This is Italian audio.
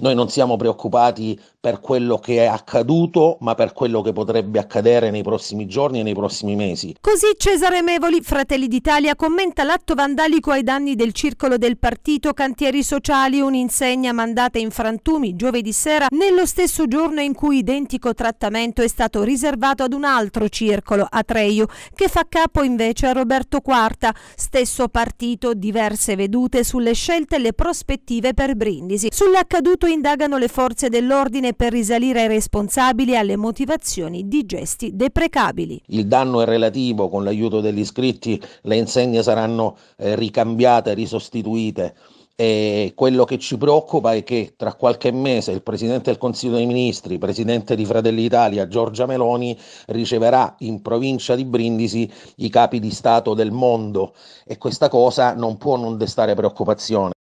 Noi non siamo preoccupati per quello che è accaduto, ma per quello che potrebbe accadere nei prossimi giorni e nei prossimi mesi. Così Cesare Mevoli, Fratelli d'Italia, commenta l'atto vandalico ai danni del circolo del partito Cantieri Sociali, un'insegna mandata in frantumi giovedì sera, nello stesso giorno in cui identico trattamento è stato riservato ad un altro circolo, Atreiu, che fa capo invece a Roberto Quarta, stesso partito, diverse vedute sulle scelte e le prospettive per Brindisi. Sull'accaduto indagano le forze dell'ordine per risalire ai responsabili alle motivazioni di gesti deprecabili. Il danno è relativo, con l'aiuto degli iscritti le insegne saranno eh, ricambiate, risostituite. E quello che ci preoccupa è che tra qualche mese il Presidente del Consiglio dei Ministri, Presidente di Fratelli d'Italia, Giorgia Meloni, riceverà in provincia di Brindisi i capi di Stato del mondo e questa cosa non può non destare preoccupazione.